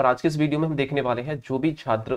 और आज के इस वीडियो में हम देखने वाले हैं जो भी छात्र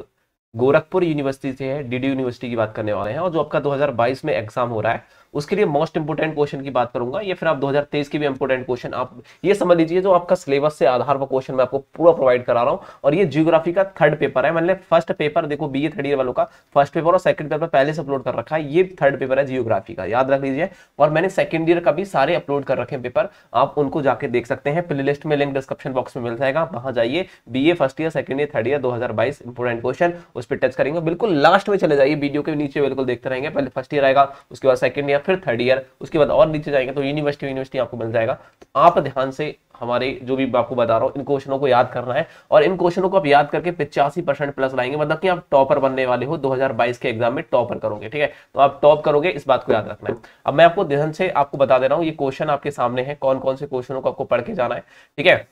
गोरखपुर यूनिवर्सिटी से है डीडी यूनिवर्सिटी की बात करने वाले हैं और जो आपका 2022 में एग्जाम हो रहा है उसके लिए मोस्ट इंपोर्टेंट क्वेश्चन की बात करूंगा या फिर आप 2023 के भी इंपोर्टेंट क्वेश्चन आप ये समझ लीजिए जो आपका सिलेबस से आधार पर क्वेश्चन मैं आपको पूरा प्रोवाइड करा रहा हूँ और ये जियोग्राफी का थर्ड पेपर है मैंने फर्स्ट पेपर देखो बी थर्ड ईयर वालों का फर्स्ट पेपर और सेकंड पेपर पहले से अपलोड कर रखा है ये थर्ड पेपर है जियोग्राफी का याद रख लीजिए और मैंने सेकंड ईयर का भी सारे अपलोड कर रखे पेपर आप उनको जाके देख सकते हैं प्ले लिस्ट में लिंक डिस्क्रिप्शन बॉक्स में मिल जाएगा वहां जाइए B first year second year third year दो इंपोर्टेंट क्वेश्चन उस पर टच करेंगे बिल्कुल लास्ट में चले जाइए वीडियो के नीचे बिल्कुल देखते रहेंगे पहले फर्स्ट ईयर आएगा उसके बाद सेकंड ईयर फिर थर्ड ईयर उसके बाद और नीचे जाएंगे तो यूनिवर्सिटी यूनिवर्सिटी आपको मिल जाएगा तो आप ध्यान से हमारे जो भी आपको बता रहा हूँ इन क्वेश्चनों को याद करना है और इन क्वेश्चनों को आप याद करके पिचासी परसेंट प्लस लाएंगे मतलब कि आप टॉपर बनने वाले हो 2022 के एग्जाम में टॉपर करोगे ठीक है तो आप टॉप करोगे इस बात को याद रखना है अब मैं आपको ध्यान से आपको बता दे रहा हूँ ये क्वेश्चन आपके सामने है कौन कौन से क्वेश्चनों को आपको पढ़ के जाना है ठीक है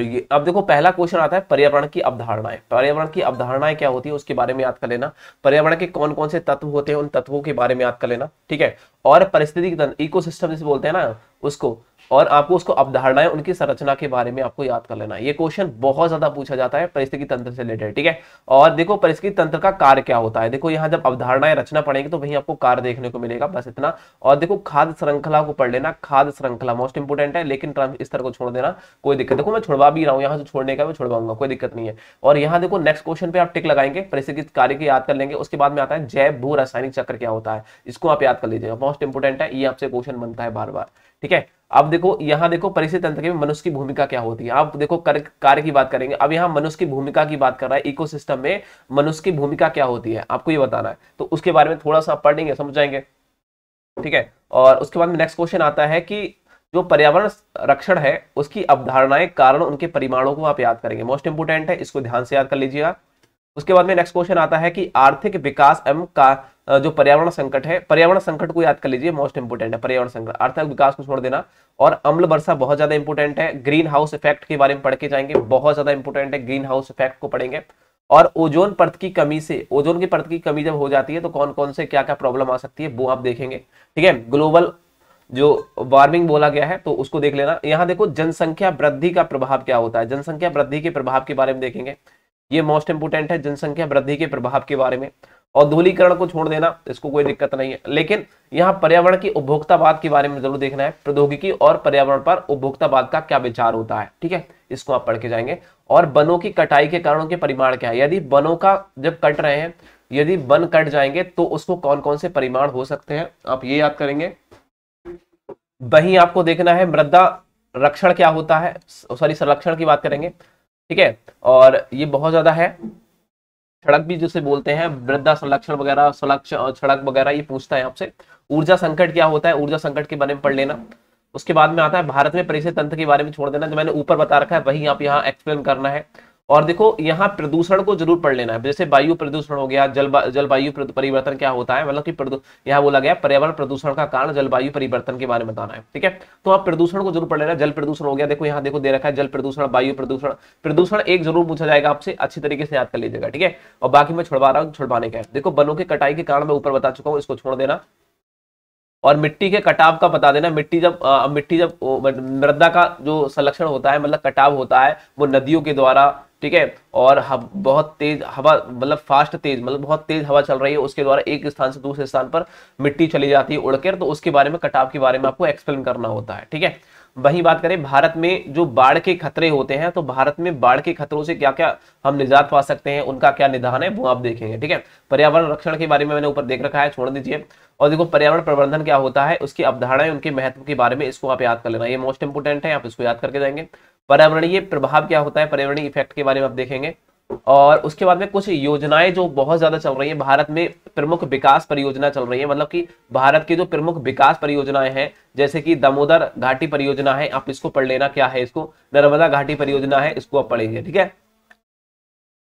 ये अब देखो पहला क्वेश्चन आता है पर्यावरण की अवधारणाएं पर्यावरण की अवधारणाएं क्या होती है उसके बारे में याद कर लेना पर्यावरण के कौन कौन से तत्व होते हैं उन तत्वों के बारे में याद कर लेना ठीक है और परिस्थिति तंत्र इकोसिस्टम जैसे बोलते हैं ना उसको और आपको उसको अवधारणाएं उनकी संरचना के बारे में आपको याद कर लेना है ये क्वेश्चन बहुत ज्यादा पूछा जाता है परिस्थिति तंत्र से रिलेटेड ठीक है और देखो परिस्थिति तंत्र का कार्य क्या होता है देखो यहाँ जब अवधारणाएं रचना पड़ेगी तो वहीं आपको कार्य देखने को मिलेगा बस इतना और देखो खाद श्रृंखला को पढ़ लेना खाद श्रृंखला मोस्ट इंपोर्टेंट है लेकिन इस स्तर को छोड़ देना कोई दिक्कत देखो मैं छोड़वा भी रहा हूँ यहाँ से छोड़ने का मैं छोड़वाऊंगा कोई दिक्कत नहीं है और यहाँ देखो नेक्स्ट क्वेश्चन पे आप टिक लगाएंगे परिस्थिति कार्य की याद कर लेंगे उसके बाद में आता है जैव भू रासायनिक चक्र क्या होता है इसको आप याद कर लीजिएगा मोस्ट इंपोर्टेंट है ये आपसे क्वेश्चन बनता है बार बार ठीक है अब देखो यहां देखो परिसर तंत्र में मनुष्य की भूमिका क्या होती है आप देखो कर, कार्य की बात करेंगे अब यहां मनुष्य की भूमिका की बात कर रहा है इकोसिस्टम में मनुष्य की भूमिका क्या होती है आपको ये बताना है तो उसके बारे में थोड़ा सा पढ़ लेंगे समझ जाएंगे ठीक है और उसके बाद में नेक्स्ट क्वेश्चन आता है कि जो पर्यावरण रक्षण है उसकी अवधारणाएं कारण उनके परिमाणों को आप याद करेंगे मोस्ट इंपोर्टेंट है इसको ध्यान से याद कर लीजिएगा उसके बाद में नेक्स्ट क्वेश्चन आता है कि आर्थिक विकास एवं जो पर्यावरण संकट है पर्यावरण संकट को याद कर लीजिए मोस्ट इंपोर्टेंट है पर्यावरण संकट अर्थात विकास को छोड़ देना और अम्ल वर्षा बहुत ज्यादा इंपोर्टेंट है ग्रीन हाउस इफेक्ट के बारे में पढ़ के जाएंगे बहुत ज्यादा इंपोर्टेंट है ग्रीन हाउस इफेक्ट को पढ़ेंगे और ओजोन परत की कमी से ओजोन की परत की कमी जब हो जाती है तो कौन कौन से क्या क्या प्रॉब्लम आ सकती है वो आप देखेंगे ठीक है ग्लोबल जो वार्मिंग बोला गया है तो उसको देख लेना यहाँ देखो जनसंख्या वृद्धि का प्रभाव क्या होता है जनसंख्या वृद्धि के प्रभाव के बारे में देखेंगे ये मोस्ट इंपोर्टेंट है जनसंख्या वृद्धि के प्रभाव के बारे में औद्योगिकरण को छोड़ देना इसको कोई दिक्कत नहीं है लेकिन यहाँ पर्यावरण की उपभोक्तावाद के बारे में जरूर देखना है प्रौद्योगिकी और पर्यावरण पर उपभोक्तावाद का क्या विचार होता है ठीक है इसको आप पढ़ के जाएंगे और वनों की कटाई के कारणों के परिमाण क्या है यदि वनों का जब कट रहे हैं यदि वन कट जाएंगे तो उसको कौन कौन से परिमाण हो सकते हैं आप ये याद करेंगे वही आपको देखना है मृदा रक्षण क्या होता है सॉरी संरक्षण की बात करेंगे ठीक है और ये बहुत ज्यादा है सड़क भी जिसे बोलते हैं वृद्धा संरक्षण वगैरह सड़क वगैरह ये पूछता है आपसे ऊर्जा संकट क्या होता है ऊर्जा संकट के बारे में पढ़ लेना उसके बाद में आता है भारत में परिचय तंत्र के बारे में छोड़ देना जो मैंने ऊपर बता रखा है वही आप यहाँ एक्सप्लेन करना है और देखो यहाँ प्रदूषण को जरूर पढ़ लेना है जैसे वायु प्रदूषण हो गया जल जलवायु परिवर्तन क्या होता है मतलब कि यहाँ बोला गया पर्यावरण प्रदूषण का कारण जलवायु परिवर्तन के बारे में बताना है ठीक है तो आप प्रदूषण को जरूर पढ़ लेना जल प्रदूषण हो गया देखो यहाँ देखो दे रखा है जल प्रदूषण वायु प्रदूषण प्रदूषण एक जरूर पूछा जाएगा आपसे अच्छी तरीके से याद कर लीजिएगा ठीक है और बाकी मैं छुड़वा रहा हूँ छुड़वाने का देखो बनों की कटाई के कारण मैं ऊपर बता चुका हूँ इसको छोड़ देना और मिट्टी के कटाव का बता देना मिट्टी जब आ, मिट्टी जब मृदा का जो संरक्षण होता है मतलब कटाव होता है वो नदियों के द्वारा ठीक है और हब बहुत तेज हवा मतलब फास्ट तेज मतलब बहुत तेज हवा चल रही है उसके द्वारा एक स्थान से दूसरे स्थान पर मिट्टी चली जाती है उड़कर तो उसके बारे में कटाव के बारे में आपको एक्सप्लेन करना होता है ठीक है वही बात करें भारत में जो बाढ़ के खतरे होते हैं तो भारत में बाढ़ के खतरों से क्या क्या हम निजात पा सकते हैं उनका क्या निदान है वो आप देखेंगे ठीक है पर्यावरण रक्षण के बारे में मैंने ऊपर देख रखा है छोड़ दीजिए और देखो पर्यावरण प्रबंधन क्या होता है उसकी अवधारणाएं उनके महत्व के बारे में इसको आप याद कर लेना ये मोस्ट इंपोर्टेंट है आप इसको याद करके जाएंगे पर्यावरणीय प्रभाव क्या होता है पर्यावरणीय इफेक्ट के बारे में आप देखेंगे और उसके बाद में कुछ योजनाएं जो बहुत ज्यादा चल रही है भारत में प्रमुख विकास परियोजना चल रही है मतलब कि भारत की जो प्रमुख विकास परियोजनाएं हैं जैसे कि दामोदर घाटी परियोजना है आप इसको पढ़ लेना क्या है इसको नर्मदा घाटी परियोजना है इसको आप पढ़ेंगे ठीक है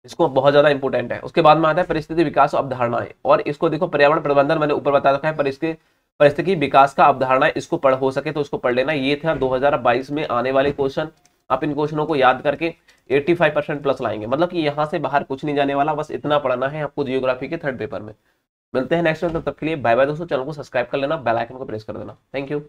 इसको बहुत ज्यादा इंपोर्टेंट है उसके बाद में आता है परिस्थिति विकास अवधारणाएं और इसको देखो पर्यावरण प्रबंधन मैंने ऊपर बता रखा है परिस्थिति परिस्थिति विकास का अवधारणा इसको पढ़ हो सके तो इसको पढ़ लेना ये था 2022 में आने वाले क्वेश्चन आप इन क्वेश्चनों को याद करके 85 परसेंट प्लस लाएंगे मतलब कि यहाँ से बाहर कुछ नहीं जाने वाला बस इतना पढ़ना है आपको जियोग्राफी के थर्ड पेपर में मिलते हैं नेक्स्ट तब तक के लिए बाय बाय दोस्तों चैनल को सब्सक्राइब कर लेना बेलाइकन को प्रेस कर देना थैंक यू